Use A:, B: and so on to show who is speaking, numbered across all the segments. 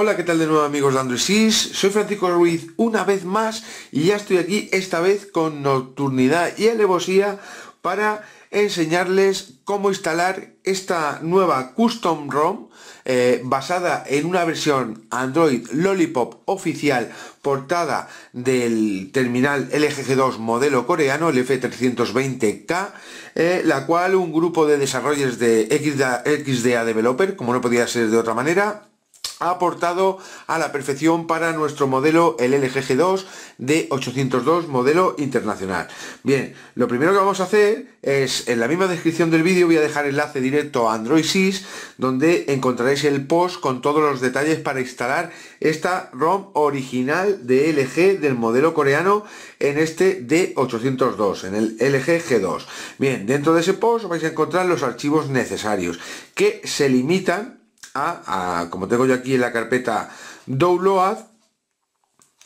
A: Hola, ¿qué tal de nuevo amigos de Android Soy Francisco Ruiz una vez más y ya estoy aquí esta vez con nocturnidad y alevosía para enseñarles cómo instalar esta nueva Custom ROM eh, basada en una versión Android Lollipop oficial portada del terminal LGG2 modelo coreano, el F320K, eh, la cual un grupo de desarrolladores de XDA Developer, como no podía ser de otra manera, ha aportado a la perfección para nuestro modelo, el LGG2 de 802, modelo internacional. Bien, lo primero que vamos a hacer es, en la misma descripción del vídeo voy a dejar enlace directo a Android 6, donde encontraréis el post con todos los detalles para instalar esta ROM original de LG del modelo coreano en este d 802, en el LGG2. Bien, dentro de ese post vais a encontrar los archivos necesarios, que se limitan a, como tengo yo aquí en la carpeta download,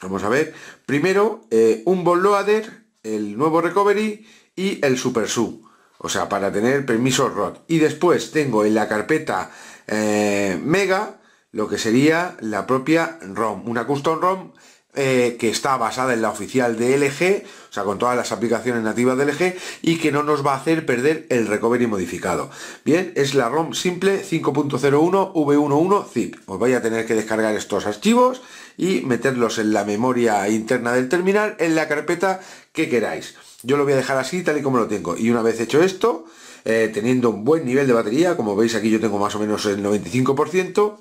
A: vamos a ver, primero eh, un bootloader, el nuevo recovery y el super su o sea, para tener permiso ROT. Y después tengo en la carpeta eh, mega lo que sería la propia ROM, una custom ROM eh, que está basada en la oficial de LG, o sea, con todas las aplicaciones nativas de LG, y que no nos va a hacer perder el recovery modificado. Bien, es la ROM simple 5.01 V11 zip. Os vais a tener que descargar estos archivos y meterlos en la memoria interna del terminal, en la carpeta que queráis. Yo lo voy a dejar así, tal y como lo tengo. Y una vez hecho esto, eh, teniendo un buen nivel de batería, como veis aquí yo tengo más o menos el 95%,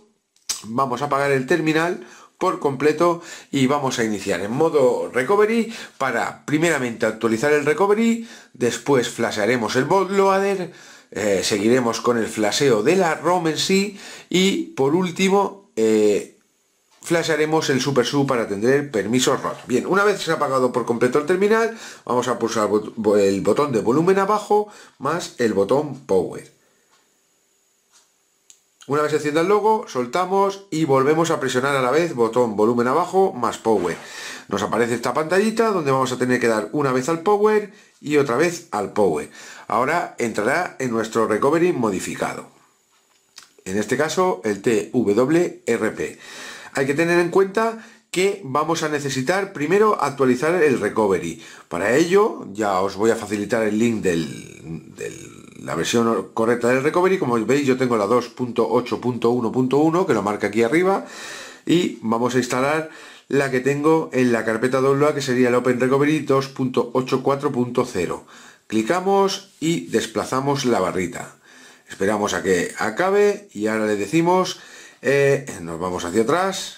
A: vamos a apagar el terminal por completo y vamos a iniciar en modo recovery para primeramente actualizar el recovery, después flashearemos el bootloader, eh, seguiremos con el flasheo de la ROM en sí y por último eh, el super sub para tener permiso ROM. Bien, una vez se ha apagado por completo el terminal, vamos a pulsar el botón de volumen abajo más el botón power. Una vez se encienda el logo, soltamos y volvemos a presionar a la vez botón volumen abajo más power. Nos aparece esta pantallita donde vamos a tener que dar una vez al power y otra vez al power. Ahora entrará en nuestro recovery modificado. En este caso el TWRP. Hay que tener en cuenta que vamos a necesitar primero actualizar el recovery. Para ello ya os voy a facilitar el link del, del la versión correcta del recovery, como veis yo tengo la 2.8.1.1 que lo marca aquí arriba y vamos a instalar la que tengo en la carpeta WA que sería el Open Recovery 2.84.0 clicamos y desplazamos la barrita esperamos a que acabe y ahora le decimos eh, nos vamos hacia atrás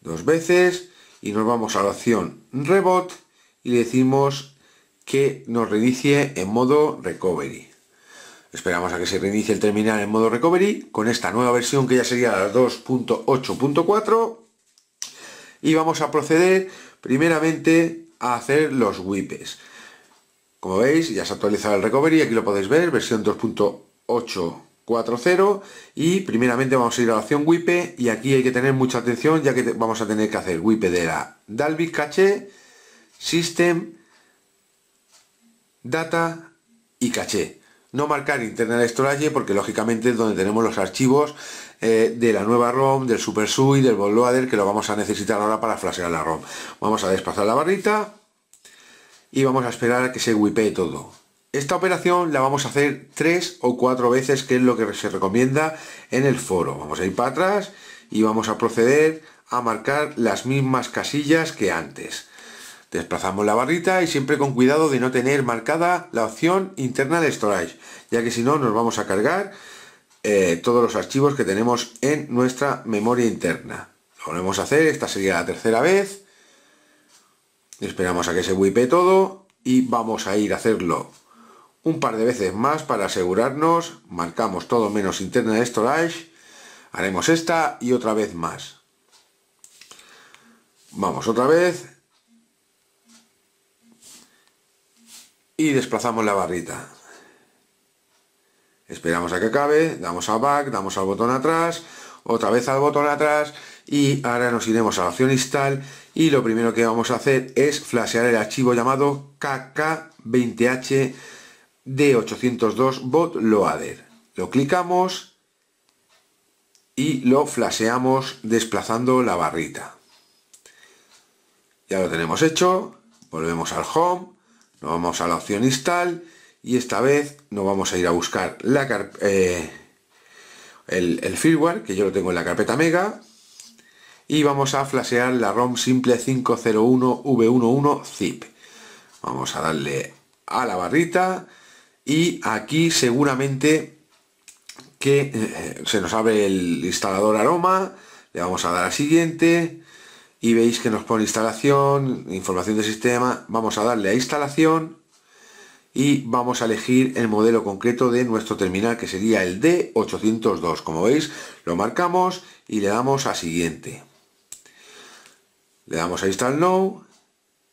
A: dos veces y nos vamos a la opción rebot y le decimos que nos reinicie en modo recovery. Esperamos a que se reinicie el terminal en modo recovery con esta nueva versión que ya sería la 2.8.4 y vamos a proceder primeramente a hacer los wipes. Como veis ya se ha actualizado el recovery, aquí lo podéis ver, versión 2.8.40 y primeramente vamos a ir a la opción wipe y aquí hay que tener mucha atención ya que vamos a tener que hacer wipe de la Dalvik Cache, System data y caché. No marcar internet storage porque lógicamente es donde tenemos los archivos eh, de la nueva ROM, del Super y del bootloader que lo vamos a necesitar ahora para flashear la ROM. Vamos a desplazar la barrita y vamos a esperar a que se wipee todo. Esta operación la vamos a hacer tres o cuatro veces, que es lo que se recomienda en el foro. Vamos a ir para atrás y vamos a proceder a marcar las mismas casillas que antes. Desplazamos la barrita y siempre con cuidado de no tener marcada la opción interna de Storage, ya que si no nos vamos a cargar eh, todos los archivos que tenemos en nuestra memoria interna. Lo volvemos a hacer, esta sería la tercera vez. Esperamos a que se wipe todo y vamos a ir a hacerlo un par de veces más para asegurarnos. Marcamos todo menos de Storage. Haremos esta y otra vez más. Vamos otra vez y desplazamos la barrita. Esperamos a que acabe, damos a back, damos al botón atrás, otra vez al botón atrás y ahora nos iremos a la opción install y lo primero que vamos a hacer es flashear el archivo llamado kk20h de 802 bot Lo clicamos y lo flasheamos desplazando la barrita. Ya lo tenemos hecho, volvemos al home nos vamos a la opción install y esta vez nos vamos a ir a buscar la eh, el, firmware, que yo lo tengo en la carpeta Mega, y vamos a flashear la ROM simple 501V11 zip. Vamos a darle a la barrita y aquí seguramente que eh, se nos abre el instalador aroma, le vamos a dar a siguiente, y veis que nos pone instalación, información de sistema, vamos a darle a instalación y vamos a elegir el modelo concreto de nuestro terminal que sería el D802, como veis lo marcamos y le damos a siguiente. Le damos a install now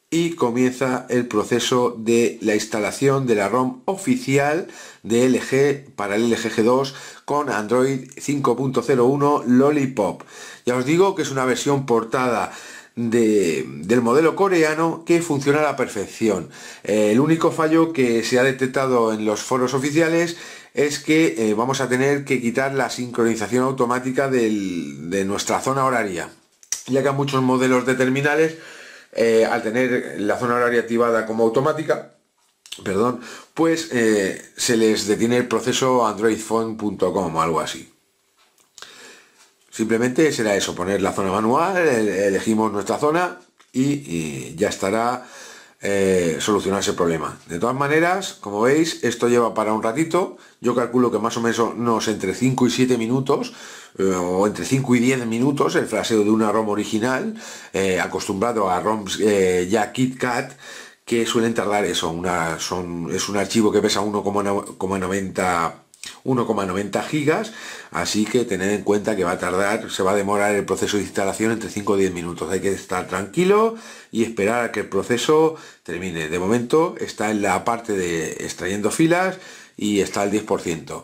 A: y comienza el proceso de la instalación de la ROM oficial de LG para el LG G2 con Android 5.01 Lollipop. Ya os digo que es una versión portada del modelo coreano que funciona a la perfección. el único fallo que se ha detectado en los foros oficiales es que eh, vamos a tener que quitar la sincronización automática de nuestra zona horaria, ya que muchos modelos de terminales eh, al tener la zona horaria activada como automática, perdón, pues eh, se les detiene el proceso androidphone.com o algo así. Simplemente será eso, poner la zona manual, elegimos nuestra zona y, ya estará eh, solucionado ese problema. De todas maneras, como veis, esto lleva para un ratito. Yo calculo que más o menos entre 5 y 7 minutos o eh, entre 5 y 10 minutos el fraseo de una ROM original, eh, acostumbrado a ROMs eh, ya KitKat, que suelen tardar eso, una, son, es un archivo que pesa 1,90 1,90 gigas así que tened en cuenta que va a tardar se va a demorar el proceso de instalación entre 5 o 10 minutos hay que estar tranquilo y esperar a que el proceso termine de momento está en la parte de extrayendo filas y está al 10%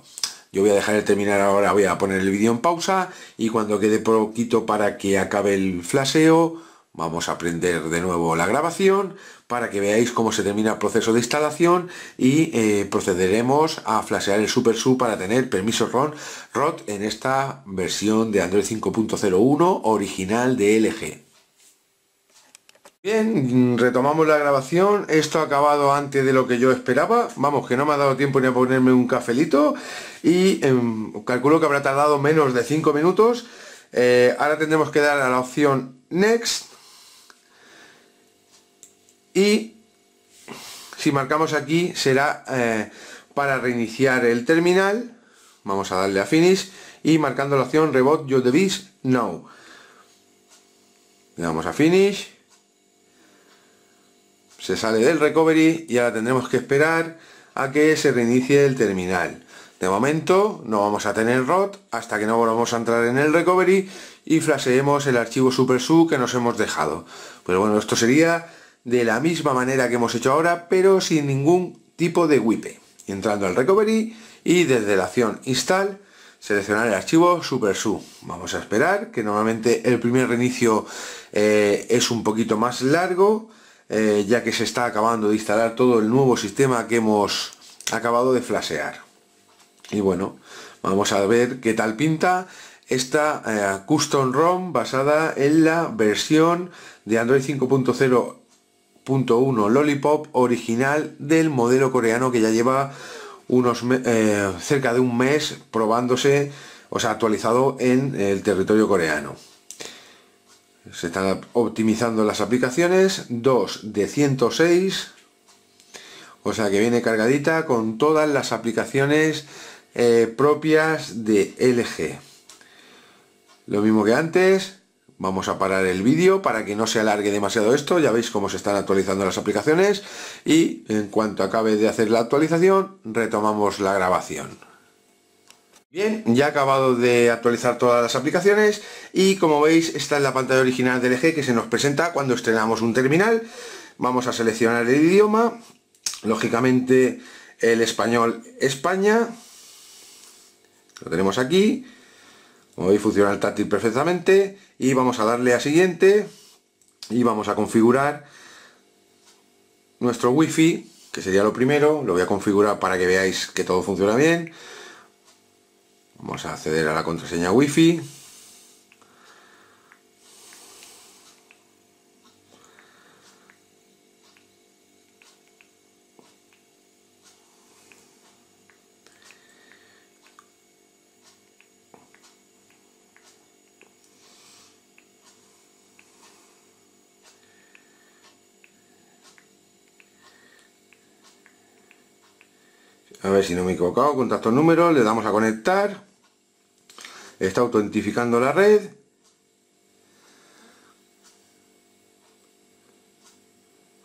A: yo voy a dejar de terminar ahora, voy a poner el vídeo en pausa y cuando quede poquito para que acabe el flaseo, vamos a prender de nuevo la grabación para que veáis cómo se termina el proceso de instalación y eh, procederemos a flashear el SuperSU para tener permiso ROT en esta versión de Android 5.01 original de LG. Bien, retomamos la grabación. Esto ha acabado antes de lo que yo esperaba. Vamos, que no me ha dado tiempo ni a ponerme un cafelito. Y em, calculo que habrá tardado menos de 5 minutos. Eh, ahora tendremos que dar a la opción Next. Y si marcamos aquí será eh, para reiniciar el terminal. Vamos a darle a Finish. Y marcando la opción Reboot Your Device Now. Le damos a Finish se sale del recovery y ahora tendremos que esperar a que se reinicie el terminal. De momento no vamos a tener ROT hasta que no volvamos a entrar en el recovery y flasheemos el archivo SuperSU que nos hemos dejado. pero bueno, esto sería de la misma manera que hemos hecho ahora, pero sin ningún tipo de WIPE. Entrando al recovery y desde la acción install seleccionar el archivo SuperSU. Vamos a esperar, que normalmente el primer reinicio eh, es un poquito más largo, eh, ya que se está acabando de instalar todo el nuevo sistema que hemos acabado de flashear. Y bueno, vamos a ver qué tal pinta esta eh, custom ROM basada en la versión de Android 5.0.1 Lollipop original del modelo coreano que ya lleva unos eh, cerca de un mes probándose, o sea, actualizado en el territorio coreano se están optimizando las aplicaciones, 2 de 106, o sea que viene cargadita con todas las aplicaciones eh, propias de LG. Lo mismo que antes, vamos a parar el vídeo para que no se alargue demasiado esto, ya veis cómo se están actualizando las aplicaciones y en cuanto acabe de hacer la actualización retomamos la grabación. Bien, ya he acabado de actualizar todas las aplicaciones y como veis está en la pantalla original del eje que se nos presenta cuando estrenamos un terminal. Vamos a seleccionar el idioma, lógicamente el español España, lo tenemos aquí, como veis funciona el táctil perfectamente y vamos a darle a siguiente y vamos a configurar nuestro wifi, que sería lo primero, lo voy a configurar para que veáis que todo funciona bien. Vamos a acceder a la contraseña wifi A ver si no me he equivocado, contacto número, le damos a conectar está autentificando la red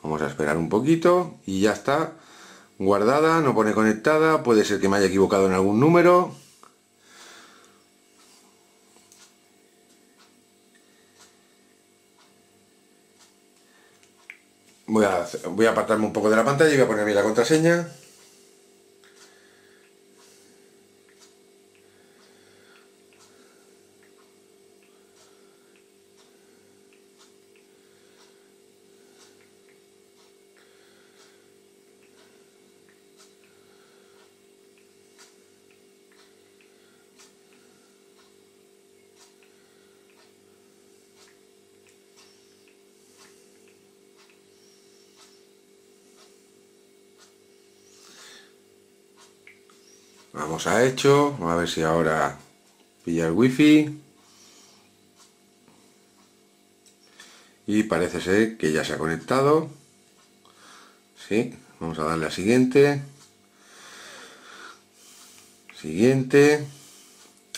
A: vamos a esperar un poquito y ya está guardada, no pone conectada puede ser que me haya equivocado en algún número voy a, voy a apartarme un poco de la pantalla y voy a ponerme la contraseña Vamos a hecho. Vamos a ver si ahora pilla el wifi. Y parece ser que ya se ha conectado. Sí, vamos a darle a siguiente. Siguiente.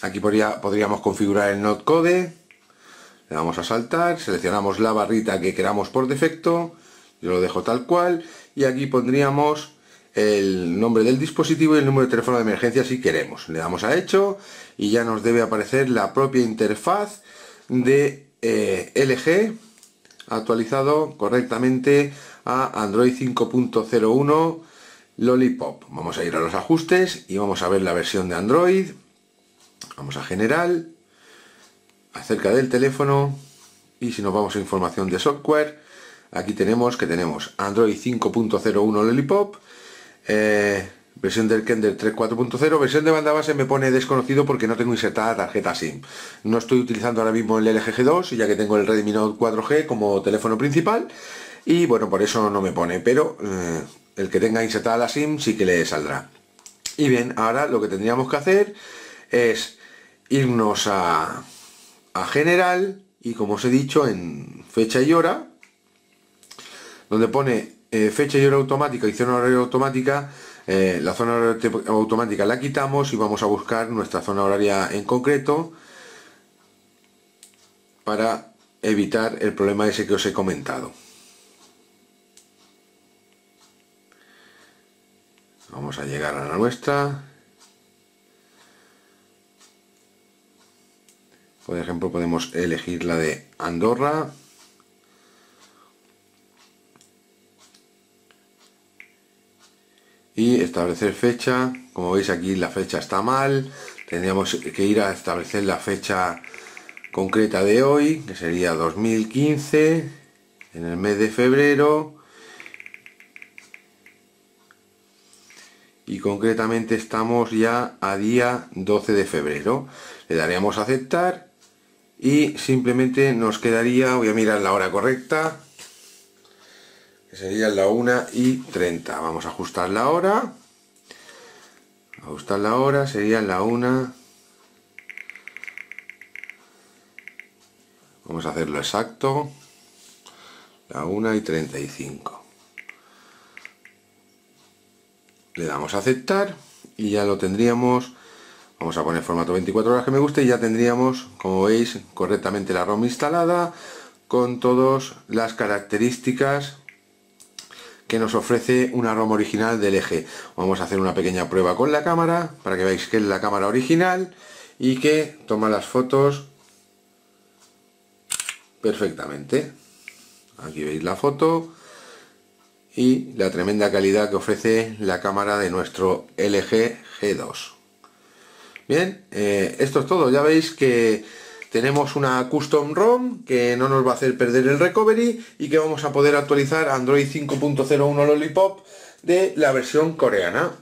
A: Aquí podría, podríamos configurar el node code. Le vamos a saltar, seleccionamos la barrita que queramos por defecto. Yo lo dejo tal cual. Y aquí pondríamos el nombre del dispositivo y el número de teléfono de emergencia si queremos. Le damos a hecho y ya nos debe aparecer la propia interfaz de eh, LG actualizado correctamente a Android 5.01 Lollipop. Vamos a ir a los ajustes y vamos a ver la versión de Android. Vamos a general, acerca del teléfono y si nos vamos a información de software, aquí tenemos que tenemos Android 5.01 Lollipop eh, versión del Kender 3.4.0, versión de banda base me pone desconocido porque no tengo insertada tarjeta SIM. No estoy utilizando ahora mismo el LG G2, ya que tengo el Redmi Note 4G como teléfono principal, y bueno, por eso no me pone, pero eh, el que tenga insertada la SIM sí que le saldrá. Y bien, ahora lo que tendríamos que hacer es irnos a, a general y como os he dicho en fecha y hora, donde pone eh, fecha y hora automática y zona horaria automática, eh, la zona horaria automática la quitamos y vamos a buscar nuestra zona horaria en concreto para evitar el problema ese que os he comentado. Vamos a llegar a la nuestra. Por ejemplo, podemos elegir la de Andorra. y establecer fecha como veis aquí la fecha está mal tendríamos que ir a establecer la fecha concreta de hoy que sería 2015 en el mes de febrero y concretamente estamos ya a día 12 de febrero le daríamos a aceptar y simplemente nos quedaría voy a mirar la hora correcta sería la 1 y 30. Vamos a ajustar la hora. Ajustar la hora sería la 1. Vamos a hacerlo exacto. La 1 y 35. Le damos a aceptar y ya lo tendríamos. Vamos a poner formato 24 horas que me guste y ya tendríamos, como veis, correctamente la ROM instalada con todas las características que nos ofrece un aroma original del eje. Vamos a hacer una pequeña prueba con la cámara para que veáis que es la cámara original y que toma las fotos perfectamente. Aquí veis la foto y la tremenda calidad que ofrece la cámara de nuestro LG G2. Bien, eh, esto es todo. Ya veis que tenemos una custom ROM que no nos va a hacer perder el recovery y que vamos a poder actualizar Android 5.01 Lollipop de la versión coreana.